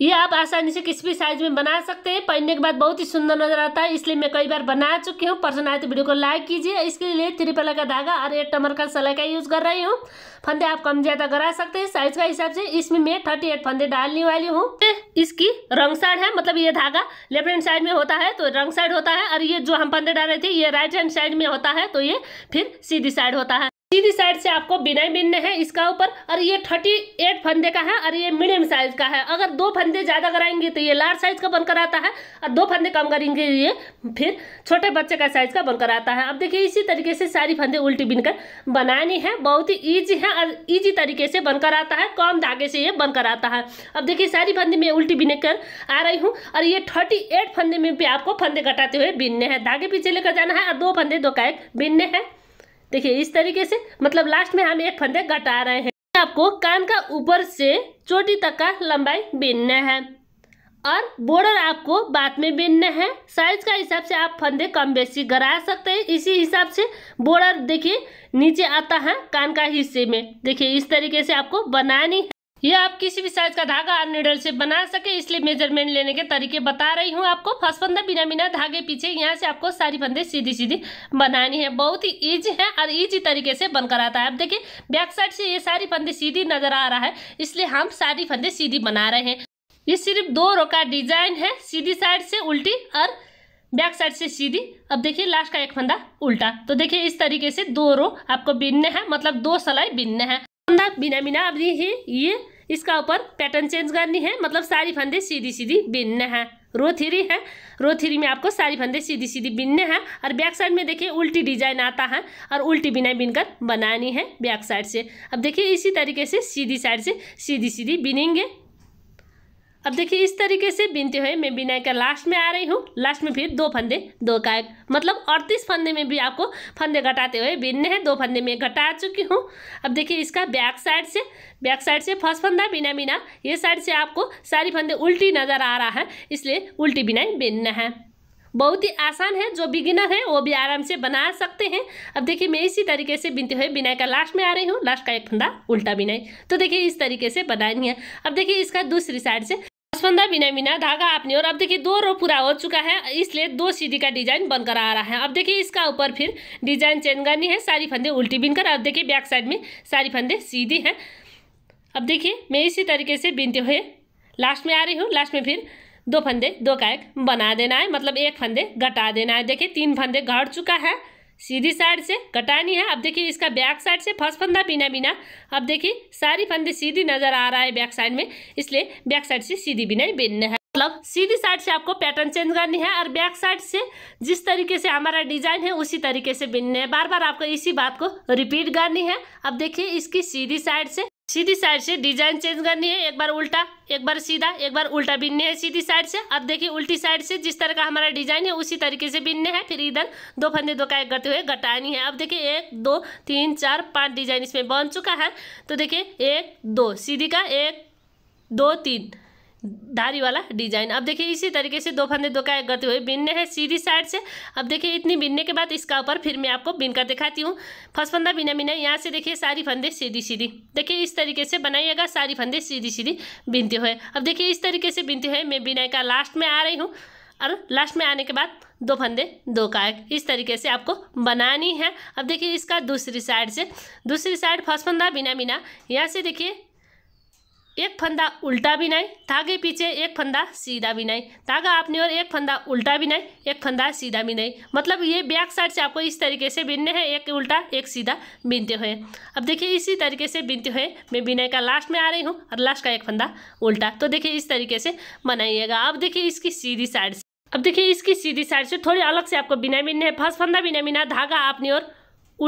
ये आप आसानी से किसी भी साइज में बना सकते हैं पहनने के बाद बहुत ही सुंदर नजर आता है इसलिए मैं कई बार बना चुकी हूँ पसंद आए तो वीडियो को लाइक कीजिए इसके लिए त्रिपला का धागा और एट नंबर का सलाई का यूज़ कर रही हूँ फंदे आप कम ज़्यादा करा सकते हैं साइज का हिसाब से इसमें मैं थर्टी एट फंदे डालने वाली हूँ इसकी रंग साइड है मतलब ये धागा लेफ्ट हैंड साइड में होता है तो रंग साइड होता है और ये जो हम फंदे डाल रहे थे ये राइट हैंड साइड में होता है तो ये फिर सीधी साइड होता है सीधी साइड से आपको बिना बिनने हैं इसका ऊपर और ये थर्टी एट फंदे का है और ये मीडियम साइज का है अगर दो फंदे ज़्यादा कराएंगे तो ये लार्ज साइज का बनकर आता है और दो फंदे कम करेंगे ये फिर छोटे बच्चे का साइज का बनकर आता है अब देखिए इसी तरीके से सारी फंदे उल्टी बिनकर बनानी है बहुत ही ईजी है और ईजी तरीके से बनकर आता है कम धागे से ये बनकर आता है अब देखिए सारी फंदे में उल्टी बिने कर आ रही हूँ और ये थर्टी एट फंदे में भी आपको फंदे कटाते हुए बिनने हैं धागे पीछे लेकर जाना है और दो फंदे दो का एक बिनने हैं देखिए इस तरीके से मतलब लास्ट में हम एक फंदे घटा रहे हैं आपको कान का ऊपर से चोटी तक का लंबाई बीनना है और बॉर्डर आपको बाद में बीनना है साइज का हिसाब से आप फंदे कम बेसी गरा सकते हैं इसी हिसाब से बॉर्डर देखिए नीचे आता है कान का हिस्से में देखिए इस तरीके से आपको बनानी है ये आप किसी भी साइज का धागा और निडल से बना सके इसलिए मेजरमेंट लेने के तरीके बता रही हूँ आपको फर्स्ट फंदा बिना बिना धागे पीछे यहाँ से आपको सारी फंदे सीधी सीधी बनानी है बहुत ही ईजी है और इजी तरीके से बनकर आता है आप देखिए बैक साइड से ये सारी फंदे सीधी नजर आ रहा है इसलिए हम सारी फंदे सीधी बना रहे हैं ये सिर्फ दो रो का डिजाइन है सीधी साइड से उल्टी और बैक साइड से सीधी अब देखिए लास्ट का एक फंदा उल्टा तो देखिए इस तरीके से दो रो आपको बिनने हैं मतलब दो सलाई बिनने हैं फंदा बिना बिना अब है ये इसका ऊपर पैटर्न चेंज करनी है मतलब सारी फंदे सीधी सीधी बिनने हैं रो थ्री है रो थ्री में आपको सारी फंदे सीधी सीधी बिनने हैं और बैक साइड में देखिए उल्टी डिजाइन आता है और उल्टी बिना बिनकर बनानी है बैक साइड से अब देखिए इसी तरीके से सीधी साइड से सीधी सीधी बिनेंगे अब देखिए इस तरीके से बिनते हुए मैं बिनाई का लास्ट में आ रही हूँ लास्ट में फिर दो फंदे दो का एक मतलब अड़तीस फंदे में भी आपको फंदे घटाते हुए बिनने हैं दो फंदे में घटा चुकी हूँ अब देखिए इसका बैक साइड से बैक साइड से फर्स्ट फंदा बिना बिना ये साइड से आपको सारी फंदे उल्टी नज़र आ रहा है इसलिए उल्टी बिनाई बिनना है बहुत ही आसान है जो बिगिनर है वो भी आराम से बना सकते हैं अब देखिए मैं इसी तरीके से बिनते हुए बिनाई का लास्ट में आ रही हूँ लास्ट का एक फंदा उल्टा बिनाई तो देखिए इस तरीके से बनानी है अब देखिए इसका दूसरी साइड से पसमंदा बिना बिना धागा आपने और अब देखिए दो रो पूरा हो चुका है इसलिए दो सीढ़ी का डिजाइन बनकर आ रहा है अब देखिए इसका ऊपर फिर डिजाइन चेंज करनी है सारी फंदे उल्टी बिनकर अब देखिए बैक साइड में सारी फंदे सीधी हैं अब देखिए मैं इसी तरीके से बीनते हुए लास्ट में आ रही हूँ लास्ट में फिर दो फंदे दो का एक बना देना है मतलब एक फंदे घटा देना है देखिए तीन फंदे घट चुका है सीधी साइड से कटानी है अब देखिए इसका बैक साइड से फर्स्ट फंदा बिना बिना अब देखिए सारी फंदे सीधी नजर आ रहा है बैक साइड में इसलिए बैक साइड से सीधी बिना बिनने है मतलब सीधी साइड से आपको पैटर्न चेंज करनी है और बैक साइड से जिस तरीके से हमारा डिजाइन है उसी तरीके से बिनने हैं बार बार आपको इसी बात को रिपीट करनी है अब देखिए इसकी सीधी साइड से सीधी साइड से डिजाइन चेंज करनी है एक बार उल्टा एक बार सीधा एक बार उल्टा बिनने है सीधी साइड से अब देखिए उल्टी साइड से जिस तरह का हमारा डिजाइन है उसी तरीके से बिनने है फिर इधर दो फंदे दो एक करते हुए घटानी है अब देखिए एक दो तीन चार पाँच डिजाइन इसमें बन चुका है तो देखिए एक दो सीधी का एक दो तीन धारी वाला डिजाइन अब देखिए इसी तरीके से दो फंदे दो काय करते हुए बिनने हैं सीधी साइड से अब देखिए इतनी बिनने के बाद इसका ऊपर फिर मैं आपको बिनकर दिखाती हूँ फर्स्ट फंदा बिना बिना यहाँ से देखिए सारी फंदे सीधी सीधी देखिए इस तरीके से बनाइएगा सारी फंदे सीधी सीधी बिनते हुए अब देखिए इस तरीके से बिनते हुए मैं बिनाई का लास्ट में आ रही हूँ और लास्ट में आने के बाद दो फंदे दो कायक इस तरीके से आपको बनानी है अब देखिए इसका दूसरी साइड से दूसरी साइड फर्स्ट फंदा बिना बिना यहाँ से देखिए एक फंदा उल्टा भी नहीं धागे पीछे एक फंदा सीधा भी नहीं धागा आपने और एक फंदा उल्टा भी नहीं एक फंदा सीधा भी नहीं मतलब ये बैक साइड से आपको इस तरीके से बिनने हैं एक उल्टा एक सीधा बिनते हुए अब देखिए इसी तरीके से बिनते हुए मैं बिनाई का लास्ट में आ रही हूँ और लास्ट का एक फंदा उल्टा तो देखिए इस तरीके से बनाइएगा अब देखिए इसकी सीधी साइड से अब देखिए इसकी सीधी साइड से थोड़ी अलग से आपको बिनाई बिनने फर्स्ट फंदा बिना बिना धागा आपने और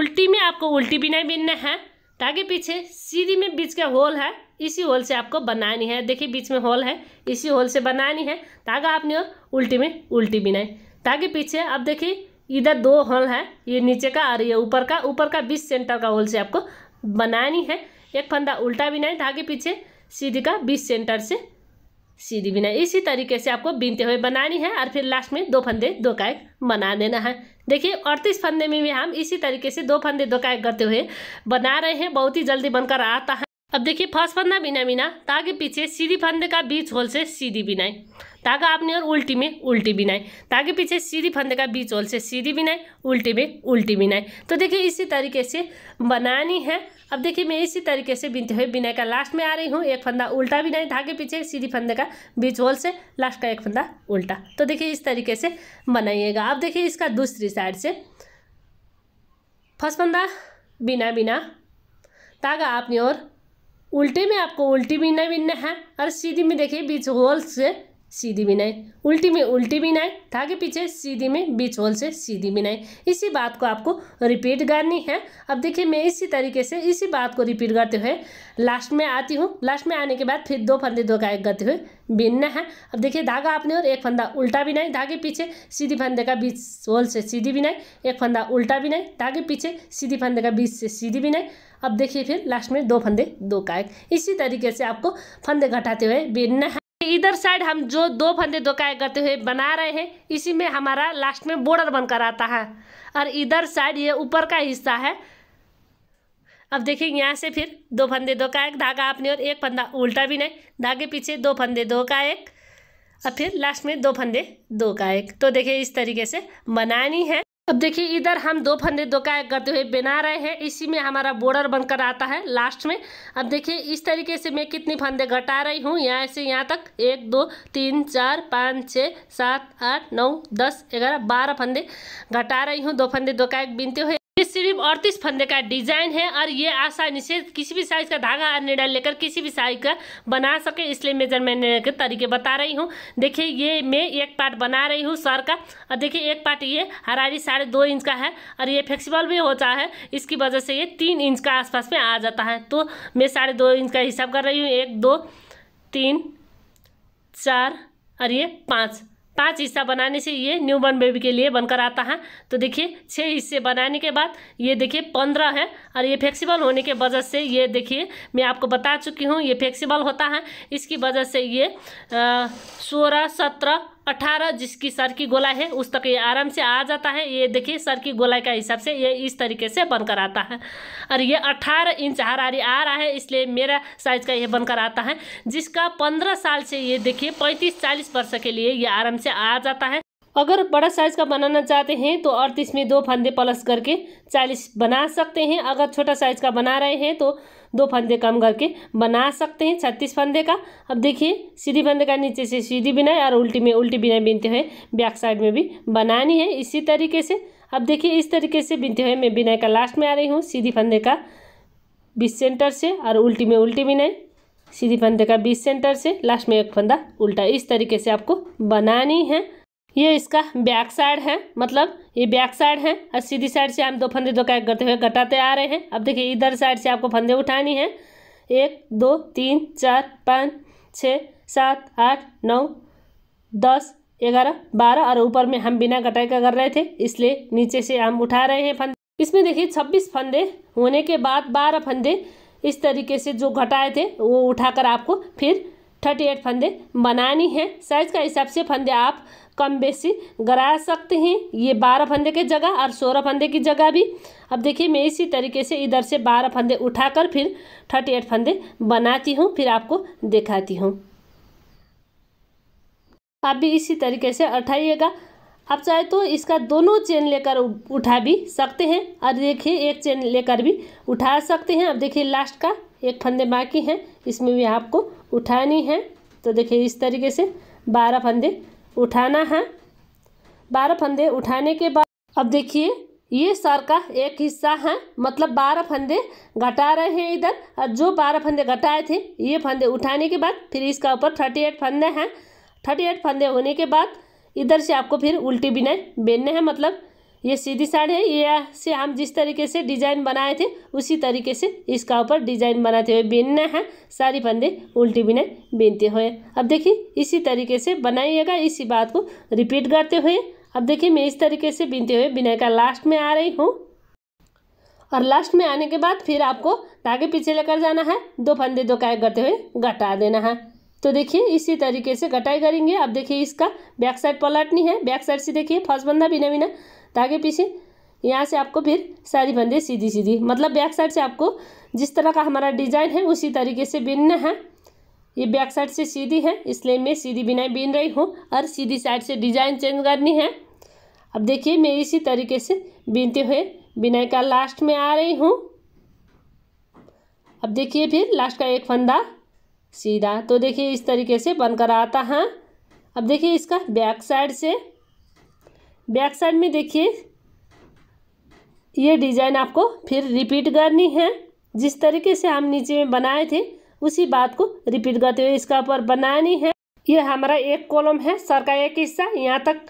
उल्टी में आपको उल्टी बिनाई बिनने हैं ताकि पीछे सीधी में बीच का होल है इसी होल से आपको बनानी है देखिए बीच में होल है इसी होल से बनानी है ताकि आपने उल्टी में उल्टी बिनाए ताकि पीछे आप देखिए इधर दो होल है ये नीचे का और ये ऊपर का ऊपर का बीच सेंटर का होल से आपको बनानी है एक फंदा उल्टा बिनाए ताकि पीछे सीधी का बीस सेंटर से सीधी बिनाई इसी तरीके से आपको बीनते हुए बनानी है और फिर लास्ट में दो फंदे दो एक बना देना है देखिए अड़तीस फंदे में भी हम इसी तरीके से दो फंदे दो एक करते हुए बना रहे हैं बहुत ही जल्दी बनकर आता है अब देखिए फर्स्ट फंदा बिना बिना ताकि पीछे सीधी फंदे का बीच होल से सीधी बिनाई ताकि आपने और उल्टी में उल्टी बिनाए ताकि पीछे सीधी फंदे का बीच ओल से सीधी बिनाए उल्टी में उल्टी बिनाए तो देखिए इसी तरीके से बनानी है अब देखिए मैं इसी तरीके से बिनते हुए बिनाई का लास्ट में आ रही हूँ एक फंदा उल्टा बिनाई धागे पीछे सीधी फंदे का बीच ओल से लास्ट का एक फंदा उल्टा तो देखिए इस तरीके से बनाइएगा अब देखिए इसका दूसरी साइड से फर्स्ट फंदा बिना बिना तागा आपने और उल्टे में आपको उल्टी बिनना बिनना है और सीधी में देखिए बीच होल से सीधी बिनाई उल्टी में उल्टी बिनाई धागे पीछे सीधी में बीच होल से सीधी बिनाई इसी बात को आपको रिपीट करनी है अब देखिए मैं इसी तरीके से इसी बात को रिपीट करते हुए लास्ट में आती हूँ लास्ट में आने के बाद फिर दो फंदे दो का एक करते हुए बिनना है अब देखिए धागा आपने और एक फंदा उल्टा बिनाई धागे पीछे सीधी फंदे का बीच होल से सीधी बिनाई एक फंदा उल्टा बिनाई धागे पीछे सीधी फंदे का बीच से सीधी बिनाई अब देखिए फिर लास्ट में दो फंदे दो एक इसी तरीके से आपको फंदे घटाते हुए बिनना है इधर साइड हम जो दो फंदे दो काय करते हुए बना रहे हैं इसी में हमारा लास्ट में बॉर्डर बनकर आता है और इधर साइड ये ऊपर का हिस्सा है अब देखिए यहाँ से फिर दो फंदे दो का एक धागा आपने और एक फंदा उल्टा भी नहीं धागे पीछे दो फंदे दो का एक और फिर लास्ट में दो फंदे दो का एक तो देखिए इस तरीके से बनानी है अब देखिए इधर हम दो फंदे दो काया करते हुए बना रहे हैं इसी में हमारा बॉर्डर बनकर आता है लास्ट में अब देखिए इस तरीके से मैं कितनी फंदे घटा रही हूँ यहाँ से यहाँ तक एक दो तीन चार पाँच छः सात आठ नौ दस ग्यारह बारह फंदे घटा रही हूँ दो फंदे दो कायक बीनते हुए सिर्फ अड़तीस फंदे का डिजाइन है और ये आसानी से किसी भी साइज का धागा और निडल लेकर किसी भी साइज का बना सके इसलिए मेजरमेंट के तरीके बता रही हूँ देखिए ये मैं एक पार्ट बना रही हूँ सर का और देखिए एक पार्ट ये हरारी साढ़े दो इंच का है और ये फ्लेक्सिबल भी होता है इसकी वजह से ये तीन इंच का आसपास में आ जाता है तो मैं साढ़े दो इंच का हिसाब कर रही हूँ एक दो तीन चार और ये पाँच पांच हिस्सा बनाने से ये न्यू बॉर्न बेबी के लिए बनकर आता है तो देखिए छः हिस्से बनाने के बाद ये देखिए पंद्रह है और ये फ्लेक्सिबल होने के वजह से ये देखिए मैं आपको बता चुकी हूँ ये फ्लेक्सिबल होता है इसकी वजह से ये सोलह सत्रह अठारह जिसकी सर की गोलाई है उस तक ये आराम से आ जाता है ये देखिए सर की गोलाई का हिसाब से ये इस तरीके से बनकर आता है और ये अठारह इंच हरारी आ रहा है इसलिए मेरा साइज का ये बनकर आता है जिसका पंद्रह साल से ये देखिए पैंतीस चालीस वर्ष के लिए ये आराम से आ जाता है अगर बड़ा साइज़ का बनाना चाहते हैं तो अड़तीस में दो फंदे प्लस करके चालीस बना सकते हैं अगर छोटा साइज़ का बना रहे हैं तो दो फंदे कम करके बना सकते हैं छत्तीस फंदे का अब देखिए सीधी फंदे का नीचे से सीधी बिनाई और उल्टी में उल्टी बिनाई बिनते हुए बैक साइड में भी बनानी है इसी तरीके से अब देखिए इस तरीके से बिनते हुए मैं बिनाई का लास्ट में आ रही हूँ सीधी फंदे का बीस सेंटर से और उल्टी में उल्टी बिनाई सीधी फंदे का बीस सेंटर से लास्ट में एक फंदा उल्टा इस तरीके से आपको बनानी है ये इसका बैक साइड है मतलब ये बैक साइड है और सीधी साइड से हम दो फंदे दो कैक करते हुए घटाते आ रहे हैं अब देखिए इधर साइड से आपको फंदे उठानी है एक दो तीन चार पाँच छः सात आठ नौ दस ग्यारह बारह और ऊपर में हम बिना कटाई का कर रहे थे इसलिए नीचे से हम उठा रहे हैं फंदे इसमें देखिए छब्बीस फंदे होने के बाद बारह फंदे इस तरीके से जो घटाए थे वो उठाकर आपको फिर थर्टी एट फंदे बनानी है साइज़ का हिसाब से फंदे आप कम बेसी गरा सकते हैं ये बारह फंदे के जगह और सोलह फंदे की जगह भी अब देखिए मैं इसी तरीके से इधर से बारह फंदे उठाकर फिर थर्टी एट फंदे बनाती हूँ फिर आपको दिखाती हूँ आप भी इसी तरीके से उठाइएगा आप चाहे तो इसका दोनों चेन लेकर उठा भी सकते हैं और देखिए एक चेन लेकर भी उठा सकते हैं अब देखिए लास्ट का एक फंदे बाकी हैं इसमें भी आपको उठानी है तो देखिए इस तरीके से बारह फंदे उठाना है बारह फंदे उठाने के बाद अब देखिए ये सर का एक हिस्सा है मतलब बारह फंदे घटा रहे हैं इधर और जो बारह फंदे घटाए थे ये फंदे उठाने के बाद फिर इसका ऊपर थर्टी एट फंदे हैं थर्टी एट फंदे होने के बाद इधर से आपको फिर उल्टी बिनाई बेनने हैं मतलब ये सीधी साड़ी है ये से हम जिस तरीके से डिजाइन बनाए थे उसी तरीके से इसका ऊपर डिजाइन बनाते हुए बीनना है सारी फंदे उल्टी बिना बीनते हुए अब देखिए इसी तरीके से बनाइएगा इसी बात को रिपीट करते हुए अब देखिए मैं इस तरीके से बीनते हुए बिना का लास्ट में आ रही हूँ और लास्ट में आने के बाद फिर आपको धागे पीछे लेकर जाना है दो फंदे दो काय करते हुए घटा देना है तो देखिए इसी तरीके से घटाई करेंगे अब देखिए इसका बैक साइड पलटनी है बैक साइड से देखिए फर्स्ट बंदा बिना बिना धागे पीछे यहाँ से आपको फिर सारी बंदे सीधी सीधी मतलब बैक साइड से आपको जिस तरह का हमारा डिजाइन है उसी तरीके से बिनना है ये बैक साइड से सीधी है इसलिए मैं सीधी बिनाई बीन रही हूँ और सीधी साइड से डिजाइन चेंज करनी है अब देखिए मैं इसी तरीके से बीनते हुए बिनाई का लास्ट में आ रही हूँ अब देखिए फिर लास्ट का एक फंदा सीधा तो देखिए इस तरीके से बनकर आता है अब देखिए इसका बैक साइड से बैक साइड में देखिए ये डिज़ाइन आपको फिर रिपीट करनी है जिस तरीके से हम नीचे में बनाए थे उसी बात को रिपीट करते हुए इसका ऊपर बनानी है ये हमारा एक कॉलम है सर का एक हिस्सा यहाँ तक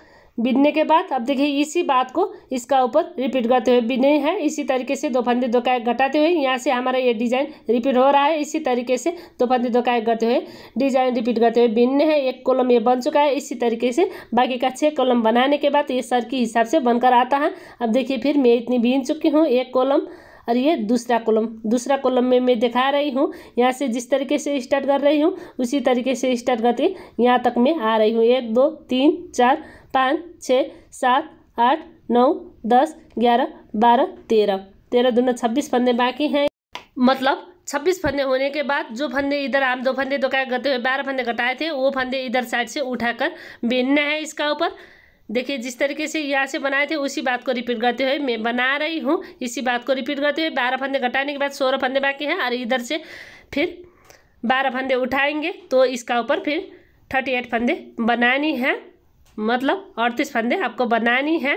बीनने के बाद अब देखिए इसी बात को इसका ऊपर रिपीट करते हुए बिने हैं इसी तरीके से दो फंदे दो काय घटाते हुए यहाँ से हमारा ये डिजाइन रिपीट हो रहा है इसी तरीके से दो फंदे दो काय करते हुए डिजाइन रिपीट करते हुए बिनने हैं एक कॉलम ये बन चुका है इसी तरीके से बाकी का छः कॉलम बनाने के बाद ये सर के हिसाब से बनकर आता है अब देखिए फिर मैं इतनी बीन चुकी हूँ एक कॉलम और ये दूसरा कॉलम दूसरा कॉलम में मैं दिखा रही हूँ यहाँ से जिस तरीके से स्टार्ट कर रही हूँ उसी तरीके से स्टार्ट करके यहाँ तक मैं आ रही हूँ एक दो तीन चार पाँच छः सात आठ नौ दस ग्यारह बारह तेरह तेरह दोनों छब्बीस फंदे बाकी हैं मतलब छब्बीस फंदे होने के बाद जो फंदे इधर आम दो फंदे दो क्या करते हुए बारह फंदे कटाए थे वो फंदे इधर साइड से उठाकर बिनना है इसका ऊपर देखिए जिस तरीके से यहाँ से बनाए थे उसी बात को रिपीट करते हुए मैं बना रही हूँ इसी बात को रिपीट करते हुए बारह फंदे घटाने के बाद सोलह फंदे बाकी हैं और इधर से फिर बारह फंदे उठाएंगे तो इसका ऊपर फिर थर्टी एट फंदे बनानी है मतलब अड़तीस फंदे आपको बनानी है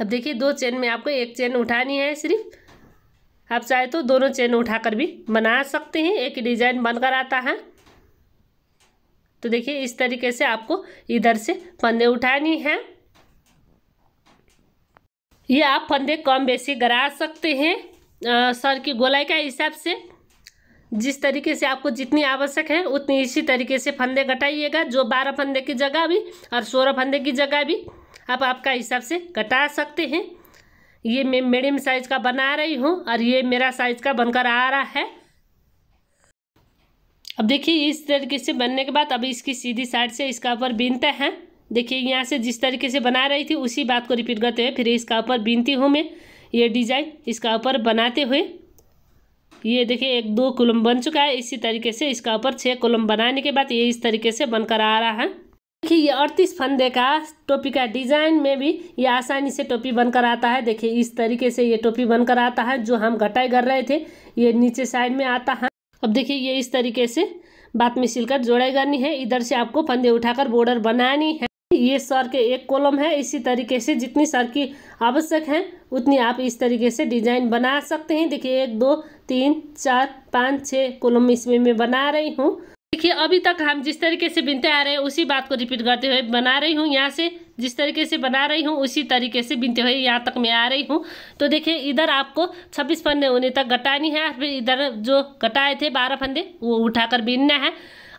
अब देखिए दो चेन में आपको एक चेन उठानी है सिर्फ आप चाहे तो दोनों चेन उठाकर भी बना सकते हैं एक डिजाइन बनकर आता है तो देखिए इस तरीके से आपको इधर से फंदे उठानी है ये आप फंदे कम बेसी गरा सकते हैं आ, सर की गोलाई के हिसाब से जिस तरीके से आपको जितनी आवश्यक है उतनी इसी तरीके से फंदे घटाइएगा जो बारह फंदे की जगह भी और सोलह फंदे की जगह भी आप आपका हिसाब से घटा सकते हैं ये मैं मीडियम साइज़ का बना रही हूँ और ये मेरा साइज़ का बनकर आ रहा है अब देखिए इस तरीके से बनने के बाद अब इसकी सीधी साइड से इसका ऊपर बीनते हैं देखिए यहाँ से जिस तरीके से बना रही थी उसी बात को रिपीट करते हुए फिर इसका ऊपर बीनती हूँ मैं ये डिजाइन इसका ऊपर बनाते हुए ये देखिए एक दो कुलम बन चुका है इसी तरीके से इसका ऊपर छः कुलम बनाने के बाद ये इस तरीके से बनकर आ रहा है देखिए ये अड़तीस फंदे का टोपी का डिज़ाइन में भी ये आसानी से टोपी बनकर आता है देखिए इस तरीके से ये टोपी बनकर आता है जो हम घटाई कर रहे थे ये नीचे साइड में आता है अब देखिए ये इस तरीके से बात में सिलकर जोड़ाई करनी है इधर से आपको फंदे उठाकर बॉर्डर बनानी है ये सर के एक कॉलम है इसी तरीके से जितनी सर की आवश्यक है उतनी आप इस तरीके से डिजाइन बना सकते हैं देखिए एक दो तीन चार पाँच छः कॉलम इसमें मैं बना रही हूँ देखिए अभी तक हम जिस तरीके से बिनते आ रहे हैं उसी बात को रिपीट करते हुए बना रही हूँ यहाँ से जिस तरीके से बना रही हूँ उसी तरीके से बिनते हुए यहाँ तक मैं आ रही हूँ तो देखिए इधर आपको 26 फंदे होने तक घटानी है और फिर इधर जो घटाए थे 12 फंदे वो उठाकर बिनना है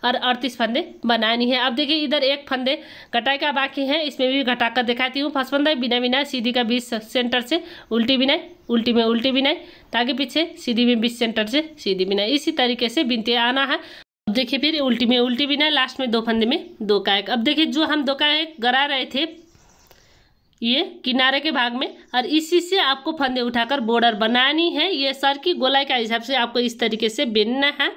और अड़तीस फंदे बनानी है अब देखिए इधर एक फंदे कटाई का बाकी है इसमें भी घटा कर दिखाती हूँ फर्स्ट फंदा बिना बिना सीधी का बीस सेंटर से उल्टी बिनाई उल्टी में उल्टी बिनाई ताकि पीछे सीधी में बीस सेंटर से सीधी बिनाई इसी तरीके से बिनते आना है अब देखिए फिर उल्टी में उल्टी बिना लास्ट में दो फंदे में दो कायक अब देखिए जो हम दो कायक गरा रहे थे ये किनारे के भाग में और इसी से आपको फंदे उठाकर बॉर्डर बनानी है ये सर की गोलाई का हिसाब से आपको इस तरीके से बिनना है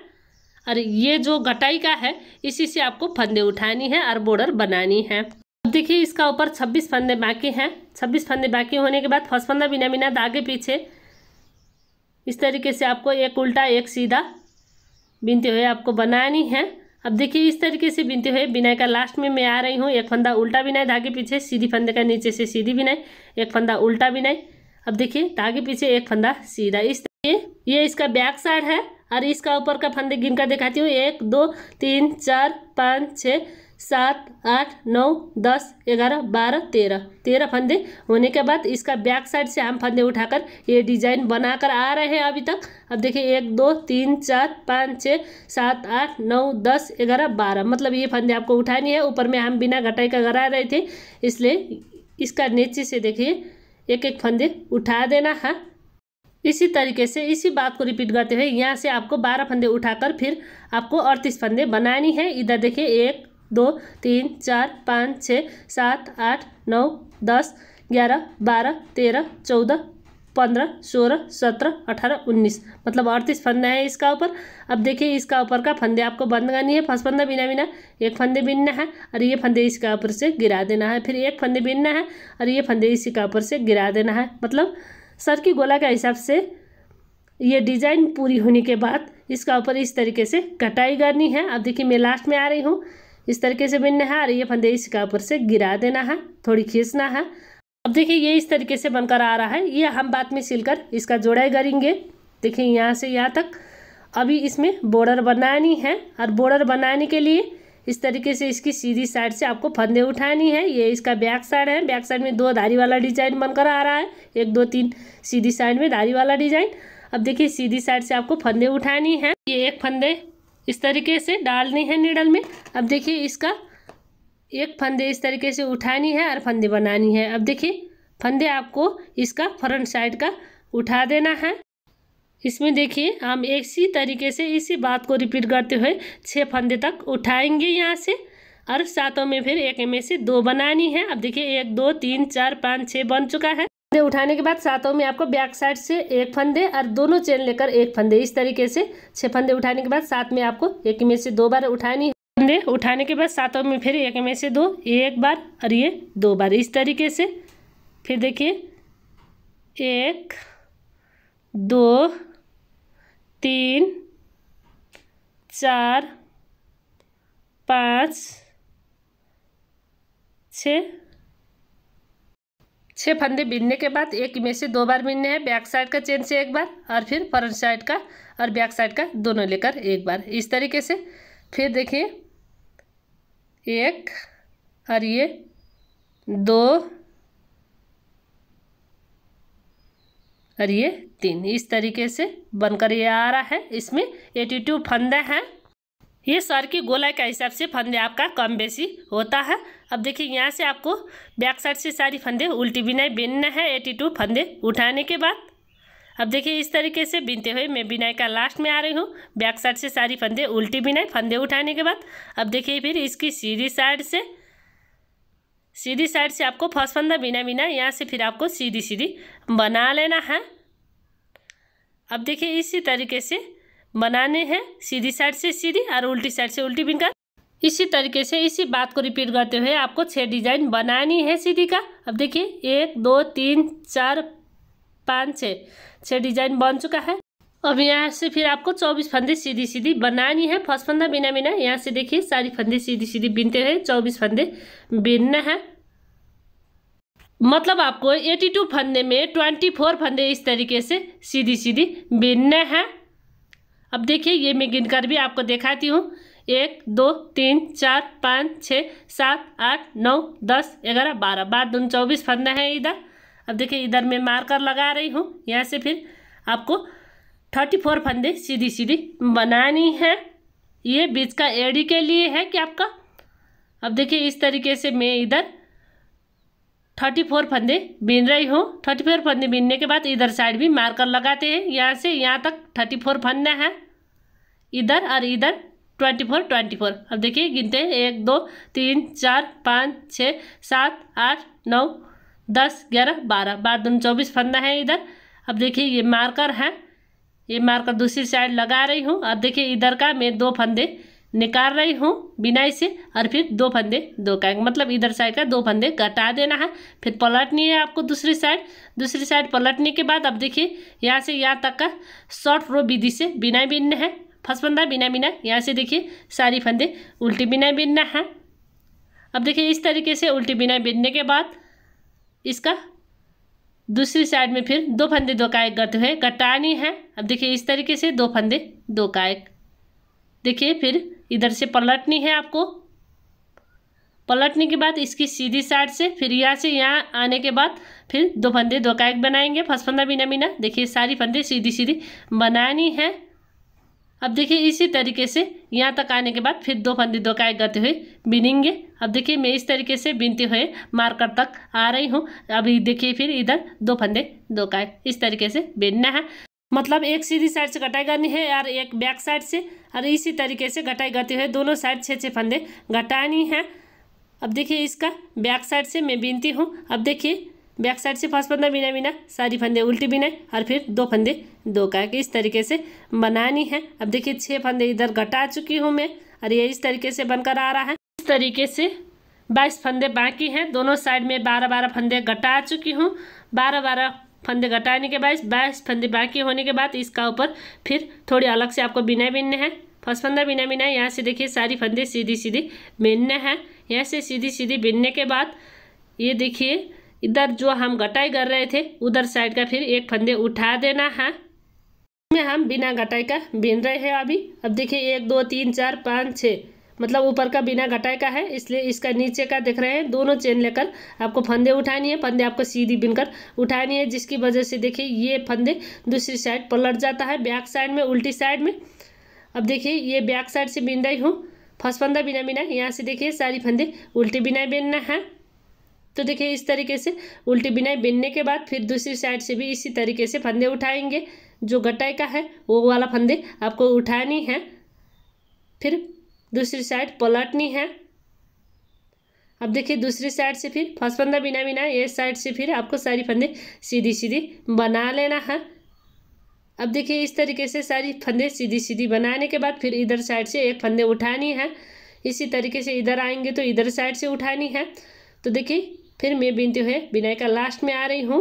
और ये जो घटाई का है इसी से आपको फंदे उठानी है और बॉर्डर बनानी है अब देखिए इसका ऊपर छब्बीस फंदे बाकी हैं छब्बीस फंदे बाकी होने के बाद फर्स्ट फंदा बिना बिना धागे पीछे इस तरीके से आपको एक उल्टा एक सीधा बिनते हुए आपको बनानी है अब देखिए इस तरीके से बिनते हुए बिनाई का लास्ट में मैं आ रही हूँ एक फंदा उल्टा बिनाई धागे पीछे सीधी फंदे का नीचे से सीधी बिनाई एक फंदा उल्टा बिनाई अब देखिए धागे पीछे एक फंदा सीधा इस तरीके ये इसका बैक साइड है और इसका ऊपर का फंदे गिनकर दिखाती हूँ एक दो तीन चार पाँच छः सात आठ नौ दस ग्यारह बारह तेरह तेरह फंदे होने के बाद इसका बैक साइड से हम फंदे उठाकर ये डिजाइन बनाकर आ रहे हैं अभी तक अब देखिए एक दो तीन चार पाँच छः सात आठ नौ दस ग्यारह बारह मतलब ये फंदे आपको उठानी है ऊपर में हम बिना घटाई का करा रहे थे इसलिए इसका नीचे से देखिए एक एक फंदे उठा देना है इसी तरीके से इसी बात को रिपीट करते हुए यहाँ से आपको बारह फंदे उठाकर फिर आपको अड़तीस फंदे बनानी है इधर देखिए एक दो तीन चार पाँच छः सात आठ नौ दस ग्यारह बारह तेरह चौदह पंद्रह सोलह सत्रह अठारह उन्नीस मतलब अड़तीस फंदे हैं इसका ऊपर अब देखिए इसका ऊपर का फंदे आपको बंद करनी है फर्स्ट फंदा बिना बिना एक फंदे बिनना है और ये फंदे इसका ऊपर से गिरा देना है फिर एक फंदे बिनना है और ये फंदे इसी का ऊपर से गिरा देना है मतलब सर की गोला के हिसाब से ये डिज़ाइन पूरी होने के बाद इसका ऊपर इस तरीके से कटाई करनी है अब देखिए मैं लास्ट में आ रही हूँ इस तरीके से बिनने है और ये फंदे इसका ऊपर से गिरा देना है थोड़ी खींचना है अब देखिए ये इस तरीके से बनकर आ रहा है ये हम बाद में सिलकर इसका जोड़ाई करेंगे देखिए यहाँ से यहाँ तक अभी इसमें बॉर्डर बनानी है और बॉर्डर बनाने के लिए इस तरीके से इसकी सीधी साइड से आपको फंदे उठानी है ये इसका बैक साइड है बैक साइड में दो धारी वाला डिजाइन बनकर आ रहा है एक दो तीन सीधी साइड में धारी वाला डिजाइन अब देखिए सीधी साइड से आपको फंदे उठानी है ये एक फंदे इस तरीके से डालनी है निडल में अब देखिए इसका एक फंदे इस तरीके से उठानी है और फंदे बनानी है अब देखिए फंदे आपको इसका फ्रंट साइड का उठा देना है इसमें देखिए हम इसी तरीके से इसी बात को रिपीट करते हुए छः फंदे तक उठाएंगे यहाँ से और सातों में फिर एक में से दो बनानी है अब देखिए एक दो तीन चार पाँच छः बन चुका है फंदे उठाने के बाद सातों में आपको बैक साइड से एक फंदे और दोनों चेन लेकर एक फंदे इस तरीके से छह फंदे उठाने के बाद सात में आपको एक में से दो बार उठानी फंदे उठाने के बाद सातों में फिर एक में से दो एक बार और ये दो बार इस तरीके से फिर देखिए एक दो तीन चार पाँच छः छः फंदे बिनने के बाद एक में से दो बार बीनने हैं बैक साइड का चेन से एक बार और फिर फ्रंट साइड का और बैक साइड का दोनों लेकर एक बार इस तरीके से फिर देखिए एक और ये दो और ये तीन इस तरीके से बनकर ये आ रहा है इसमें एटी टू फंदे हैं ये सर की गोलाई के हिसाब से फंदे आपका कम बेसी होता है अब देखिए यहाँ से आपको बैक साइड से सारी फंदे उल्टी बिनाई बिनना है एटी टू फंदे उठाने के बाद अब देखिए इस तरीके से बिनते हुए मैं बिनाई का लास्ट में आ रही हूँ बैक साइड से सारी फंदे उल्टी बिनाई फंदे उठाने के बाद अब देखिए फिर इसकी सीधी साइड से सीधी साइड से आपको फर्स्ट फंदा बिना बिना यहाँ से फिर आपको सीधी सीधी बना लेना है अब देखिए इसी तरीके से बनाने हैं सीधी साइड से सीधी और उल्टी साइड से उल्टी बिनकर इसी तरीके से इसी बात को रिपीट करते हुए आपको छह डिजाइन बनानी है सीधी का अब देखिए एक दो तीन चार पाँच छः छः डिजाइन बन चुका है अब यहाँ से फिर आपको चौबीस फंदे सीधी सीधी बनानी है फर्स्ट फंदा बिना बिना यहाँ से देखिए सारी फंदे सीधी सीधी बिनते हुए चौबीस फंदे बिनना है मतलब आपको एटी टू फंदे में ट्वेंटी फोर फंदे इस तरीके से सीधी सीधी बिनना है अब देखिए ये मैं गिनकर भी आपको दिखाती हूँ एक दो तीन चार पाँच छः सात आठ नौ दस ग्यारह बारह बारह दून चौबीस फंदा है इधर अब देखिए इधर मैं मार्कर लगा रही हूँ यहाँ से फिर आपको थर्टी फोर फंदे सीधी सीधी बनानी है ये बीच का एडी के लिए है कि आपका अब देखिए इस तरीके से मैं इधर थर्टी फोर फंदे बीन रही हूँ थर्टी फोर फंदे बीनने के बाद इधर साइड भी मार्कर लगाते हैं यहाँ से यहाँ तक थर्टी फोर फंदा है इधर और इधर ट्वेंटी फोर ट्वेंटी फोर अब देखिए गिनते हैं एक दो तीन चार पाँच छः सात आठ नौ दस ग्यारह बारह बारह दून चौबीस फंदा है इधर अब देखिए ये मार्कर है ये मार्कर दूसरी साइड लगा रही हूँ अब देखिए इधर का मैं दो फंदे निकाल रही हूँ बिना इसे और फिर दो फंदे दो का मतलब इधर साइड का दो फंदे घटा देना है फिर पलटनी है आपको दूसरी साइड दूसरी साइड पलटने के बाद अब देखिए यहाँ से यहाँ तक का शॉर्ट रो विधि से बिना बिनना है फर्स्ट फंदा बिना बिना यहाँ से देखिए सारी फंदे उल्टी बिना बिनना है अब देखिए इस तरीके से उल्टी बिना बिनने के बाद इसका दूसरी साइड में फिर दो फंदे दो का एक करते हुए कटानी है अब देखिए इस तरीके से दो फंदे दो का एक देखिए फिर इधर से पलटनी है आपको पलटने के बाद इसकी सीधी साइड से फिर यहाँ से यहाँ आने के बाद फिर दो फंदे दो कायक बनाएंगे फर्स्ट फंदा बिना बिना देखिए सारी फंदे सीधी सीधी बनानी है अब देखिए इसी तरीके से यहाँ तक आने के बाद फिर दो फंदे दो काय करते हुए बिनेंगे अब देखिए मैं इस तरीके से बिनते हुए मार्कर तक आ रही हूँ अभी देखिए फिर इधर दो फंदे दो काय इस तरीके से बिनना है मतलब एक सीधी साइड से घटाई करनी है और एक बैक साइड से और इसी तरीके से घटाई करते हुए दोनों साइड छः छः फंदे घटानी है अब देखिए इसका बैक साइड से मैं बीनती हूँ अब देखिए बैक साइड से फर्स्ट फंदा बिना बिना सारी फंदे उल्टी बिना और फिर दो फंदे दो का इस तरीके से बनानी है अब देखिए छः फंदे इधर घटा चुकी हूँ मैं और ये इस तरीके से बनकर आ रहा है इस तरीके से बाईस फंदे बाकी हैं दोनों साइड में बारह बारह फंदे घटा चुकी हूँ बारह बारह फंदे घटाने के बाद बाईस फंदे बाकी होने के बाद इसका ऊपर फिर थोड़ी अलग से आपको बिना बिनने हैं फर्स्ट फंदा बिना बिना यहाँ से देखिए सारी फंदे सीधी सीधी बिनने हैं यहाँ से सीधी सीधी बिनने के बाद ये देखिए इधर जो हम घटाई कर रहे थे उधर साइड का फिर एक फंदे उठा देना है इसमें हम बिना घटाई का बिन रहे हैं अभी अब देखिए एक दो तीन चार पाँच छः मतलब ऊपर का बिना घटाई का है इसलिए इसका नीचे का देख रहे हैं दोनों चेन लेकर आपको फंदे उठानी है फंदे आपको सीधी बिनकर उठानी है जिसकी वजह से देखिए ये फंदे दूसरी साइड पलट जाता है बैक साइड में उल्टी साइड में अब देखिए ये बैक साइड से बिन रही हूँ फर्स्ट फंदा बिना बिना यहाँ से देखिए सारी फंदे उल्टी बिना बिनना है तो देखिए इस तरीके से उल्टी बिनाई बिनने के बाद फिर दूसरी साइड से भी इसी तरीके से फंदे उठाएंगे जो गटाई का है वो वाला फंदे आपको उठानी है फिर दूसरी साइड पलटनी है अब देखिए दूसरी साइड से फिर फर्स्ट फंदा बिना बिना ये साइड से फिर आपको सारी फंदे सीधी सीधी बना लेना है अब देखिए इस तरीके से सारी फंदे सीधी सीधी बनाने के बाद फिर इधर साइड से एक फंदे उठानी है इसी तरीके से इधर आएंगे तो इधर साइड से उठानी है तो देखिए फिर मैं बिनते हुए बिनाई का लास्ट में आ रही हूँ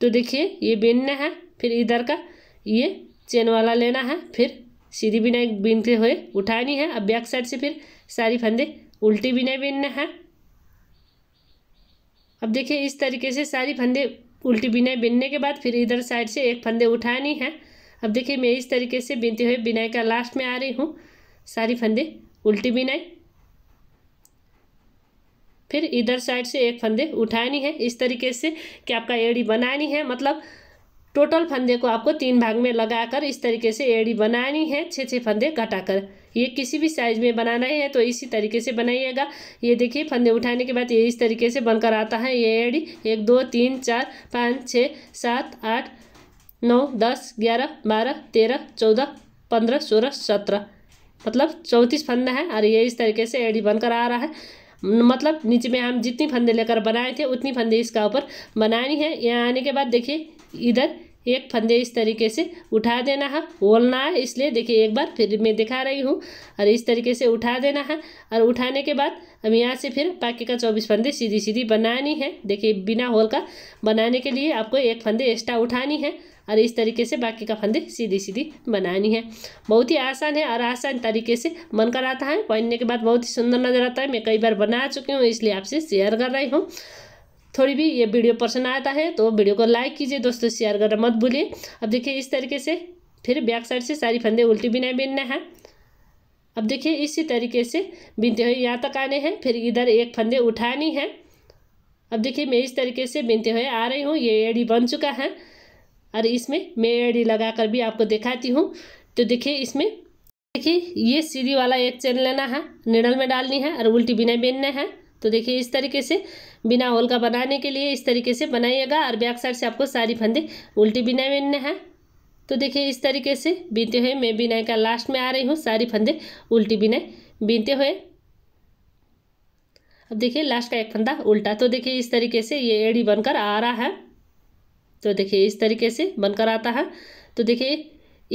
तो देखिए ये बिनना है फिर इधर का ये चेन वाला लेना है फिर सीधी बिनाई बिनते हुए उठानी है अब बैक साइड से फिर सारी फंदे उल्टी बिनाई बिनना है अब देखिए इस तरीके से सारी फंदे उल्टी बिनाई बिनने के बाद फिर इधर साइड से एक फंदे उठानी है अब देखिए मैं इस तरीके से बिनते हुए बिनाई का लास्ट में आ रही हूँ सारी फंदे उल्टी बिनाई फिर इधर साइड से एक फंदे उठानी है इस तरीके से कि आपका एड़ी बनानी है मतलब टोटल फंदे को आपको तीन भाग में लगाकर इस तरीके से एड़ी बनानी है छः छः फंदे घटाकर ये किसी भी साइज़ में बनाना है तो इसी तरीके से बनाइएगा ये देखिए फंदे उठाने के बाद ये इस तरीके से बनकर आता है ये एड़ी एक दो तीन चार पाँच छः सात आठ नौ दस ग्यारह बारह तेरह चौदह पंद्रह सोलह सत्रह मतलब चौंतीस फंदा है और ये इस तरीके से एड़ी बनकर आ रहा है मतलब नीचे में हम जितनी फंदे लेकर बनाए थे उतनी फंदे इसका ऊपर बनानी है यहाँ आने के बाद देखिए इधर एक फंदे इस तरीके से उठा देना है ओलना है इसलिए देखिए एक बार फिर मैं दिखा रही हूँ और इस तरीके से उठा देना है और उठाने के बाद हम यहाँ से फिर पाके का चौबीस फंदे सीधी सीधी बनानी है देखिए बिना होल का बनाने के लिए आपको एक फंदे एक्स्ट्रा उठानी है और इस तरीके से बाकी का फंदे सीधी सीधी बनानी है बहुत ही आसान है और आसान तरीके से मन कर आता है पहनने के बाद बहुत ही सुंदर नज़र आता है मैं कई बार बना चुकी हूँ इसलिए आपसे शेयर कर रही हूँ थोड़ी भी ये वीडियो पसंद आता है तो वीडियो को लाइक कीजिए दोस्तों शेयर करना मत भूलिए अब देखिए इस तरीके से फिर बैक साइड से सारी फंदे उल्टी बिना बिनना है अब देखिए इसी तरीके से बिनते हुए यहाँ तक आने हैं फिर इधर एक फंदे उठानी है अब देखिए मैं इस तरीके से बिनते हुए आ रही हूँ ये एडी बन चुका है और इसमें मैं एडी लगा कर भी आपको दिखाती हूँ तो देखिए इसमें देखिए ये सीधी वाला एक चेन लेना है निडल में डालनी है और उल्टी बिना बिनना है तो देखिए इस तरीके से बिना होल का बनाने के लिए इस तरीके से बनाइएगा और बैक साइड से आपको सारी फंदे उल्टी बिना बिनने हैं तो देखिए इस तरीके से बीनते हुए मैं बिनाई का लास्ट में आ रही हूँ सारी फंदे उल्टी बिनाई बीनते हुए अब देखिए लास्ट का एक फंदा उल्टा तो देखिए इस तरीके से ये एड़ी बनकर आ रहा है तो देखिए इस तरीके से बनकर आता है तो देखिए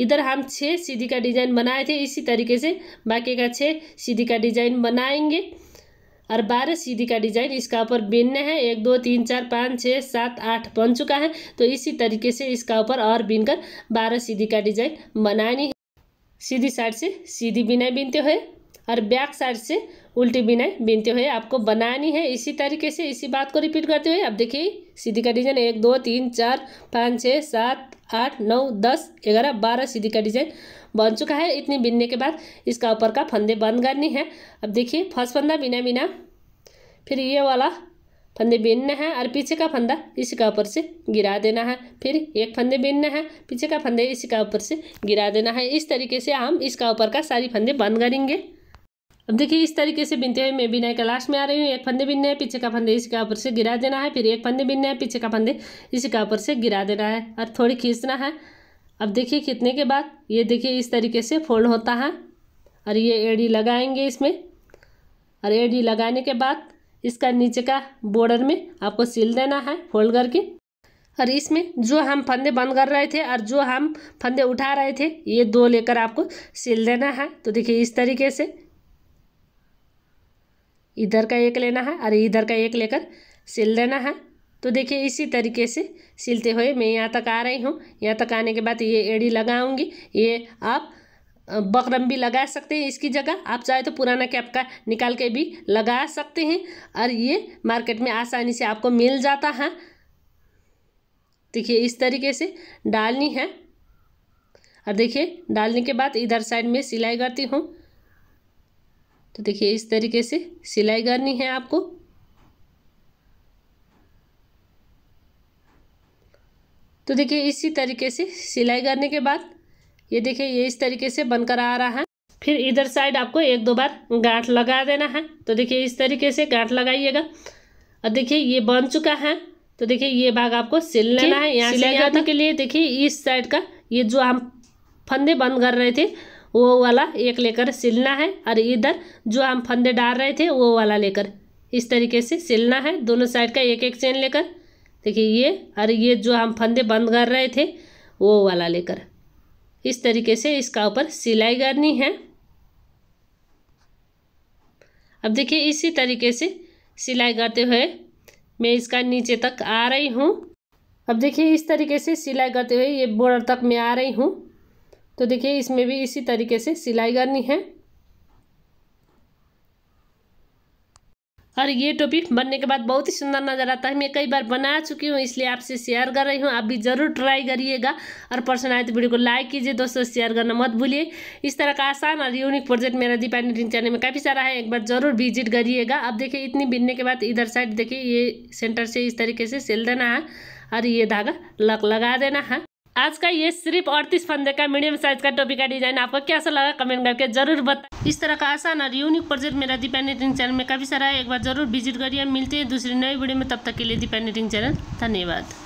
इधर हम छः सीधी का डिजाइन बनाए थे इसी तरीके से बाकी का छः सीधी का डिजाइन बनाएंगे और बारह सीढ़ी का डिजाइन इसका ऊपर बिनने हैं एक दो तीन चार पाँच छः सात आठ बन चुका है तो इसी तरीके से इसका ऊपर और बिनकर बारह सीढ़ी का डिजाइन बनानी है सीधी साइड से सीधी बिनाई बिनते हुए और बैक साइड से उल्टी बिनाई बिनते हुए आपको बनानी है इसी तरीके से इसी बात को रिपीट करते हुए आप देखिए सीधी का डिजाइन एक दो तीन चार पाँच छः सात आठ नौ दस ग्यारह बारह सीधी का डिजाइन बन चुका है इतनी बिनने के बाद इसका ऊपर का फंदे बंद करनी है अब देखिए फर्स्ट फंदा बिना बिना फिर ये वाला फंदे बिनना है और पीछे का फंदा इसी का ऊपर से गिरा देना है फिर एक फंदे बिनना है पीछे का फंदे इसी का ऊपर से गिरा देना है इस तरीके से हम इसका ऊपर का सारी फंदे बंद करेंगे अब देखिए इस तरीके से बिनते हुए मैं बिनाई क्लास में आ रही हूँ एक फंदे बिनने हैं पीछे का फंदे इसी का ऊपर से गिरा देना है फिर एक फंदे बिनने हैं पीछे का फंदे इसी का ऊपर से गिरा देना है और थोड़ी खींचना है अब देखिए खींचने के बाद ये देखिए इस तरीके से फोल्ड होता है और ये एड़ी लगाएंगे इसमें और एड़ी लगाने के बाद इसका नीचे का बॉर्डर में आपको सिल देना है फोल्ड करके और इसमें जो हम फंदे बंद कर रहे थे और जो हम फंदे उठा रहे थे ये दो लेकर आपको सिल देना है तो देखिए इस तरीके से इधर का एक लेना है और इधर का एक लेकर सिल देना है तो देखिए इसी तरीके से सिलते हुए मैं यहाँ तक आ रही हूँ यहाँ तक आने के बाद ये एड़ी लगाऊंगी ये आप बकरम भी लगा सकते हैं इसकी जगह आप चाहे तो पुराना कैप का निकाल के भी लगा सकते हैं और ये मार्केट में आसानी से आपको मिल जाता है देखिए इस तरीके से डालनी है और देखिए डालने के बाद इधर साइड में सिलाई करती हूँ तो देखिए इस तरीके से सिलाई करनी है आपको तो देखिए इसी तरीके से सिलाई करने के बाद ये देखिए ये इस तरीके से बनकर आ रहा है फिर इधर साइड आपको एक दो बार गांठ लगा देना है तो देखिए इस तरीके से गांठ लगाइएगा और देखिए ये बन चुका है तो देखिए ये भाग आपको सिल लेना है यहाँ सिलाई करने के लिए देखिए इस साइड का ये जो हम फंदे बंद कर रहे थे वो वाला एक लेकर सिलना है और इधर जो हम फंदे डाल रहे थे वो वाला लेकर इस तरीके से सिलना है दोनों साइड का एक एक चेन लेकर देखिए ये और ये जो हम फंदे बंद कर रहे थे वो वाला लेकर इस तरीके से इसका ऊपर सिलाई करनी है अब देखिए इसी तरीके से सिलाई करते हुए मैं इसका नीचे तक आ रही हूँ अब देखिए इस तरीके से सिलाई करते हुए ये बॉर्डर तक मैं आ रही हूँ तो देखिए इसमें भी इसी तरीके से सिलाई करनी है और ये टोपी बनने के बाद बहुत ही सुंदर नज़र आता है मैं कई बार बना चुकी हूँ इसलिए आपसे शेयर कर रही हूँ आप भी ज़रूर ट्राई करिएगा और पसंद आए तो वीडियो को लाइक कीजिए दोस्तों शेयर करना मत भूलिए इस तरह का आसान और यूनिक प्रोजेक्ट मेरा दीपानी रिंग चैनल में काफ़ी सारा है एक बार ज़रूर विजिट करिएगा अब देखिए इतनी बिनने के बाद इधर साइड देखिए ये सेंटर से इस तरीके से सिल देना है और ये धागा लक लगा देना है आज का ये सिर्फ अड़तीस फंदे का मीडियम साइज का टोपी का डिजाइन आपको कैसा लगा कमेंट करके जरूर बता इस तरह का आसान और यूनिक प्रोजेक्ट मेरा दीपा नेटिंग चैनल में काफी सारा है एक बार जरूर विजिट करिए मिलते हैं दूसरी नई वीडियो में तब तक के लिए दीपा नेटिंग चैनल धन्यवाद